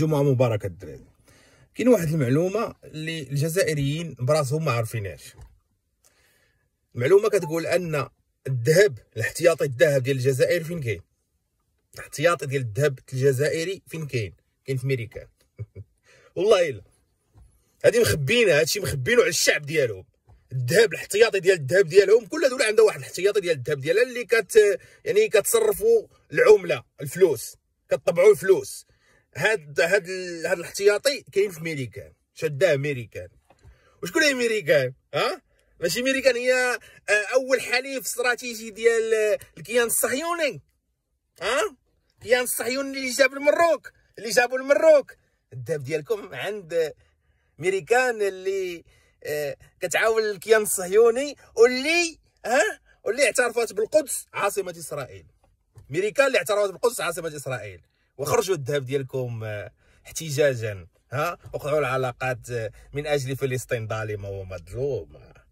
جمعه مباركه الدراري كاين واحد المعلومه اللي الجزائريين براسهم ما عارفينهاش معلومة كتقول ان الذهب الاحتياطي الذهب ديال الجزائر فين كاين الاحتياطي ديال الذهب الجزائري فين كاين كاين في ميريكان والله الا هادي مخبينه هادشي مخبينو على الشعب ديالهم الذهب الاحتياطي ديال الذهب ديالهم كل هذول عنده واحد الاحتياطي ديال الذهب ديالها اللي كت يعني كتصرفوا العمله الفلوس كتطبعوا الفلوس هاد هاد هاد الاحتياطي كاين في ميريكان شداه ميريكان وشكون هي ميريكان ها ماشي ميريكان هي آه، اول حليف استراتيجي ديال آه، الكيان الصهيوني ها الكيان الصهيوني اللي جاب المروك اللي جابوا المروك الذهب ديالكم عند ميريكان اللي آه، كتعاون الكيان الصهيوني واللي ها واللي اعترفت بالقدس عاصمه اسرائيل ميريكان اللي اعترفت بالقدس عاصمه اسرائيل وخرجوا الذهب ديالكم آه، احتجاجا ها وقعوا العلاقات آه، من اجل فلسطين ظالمه ومظلومه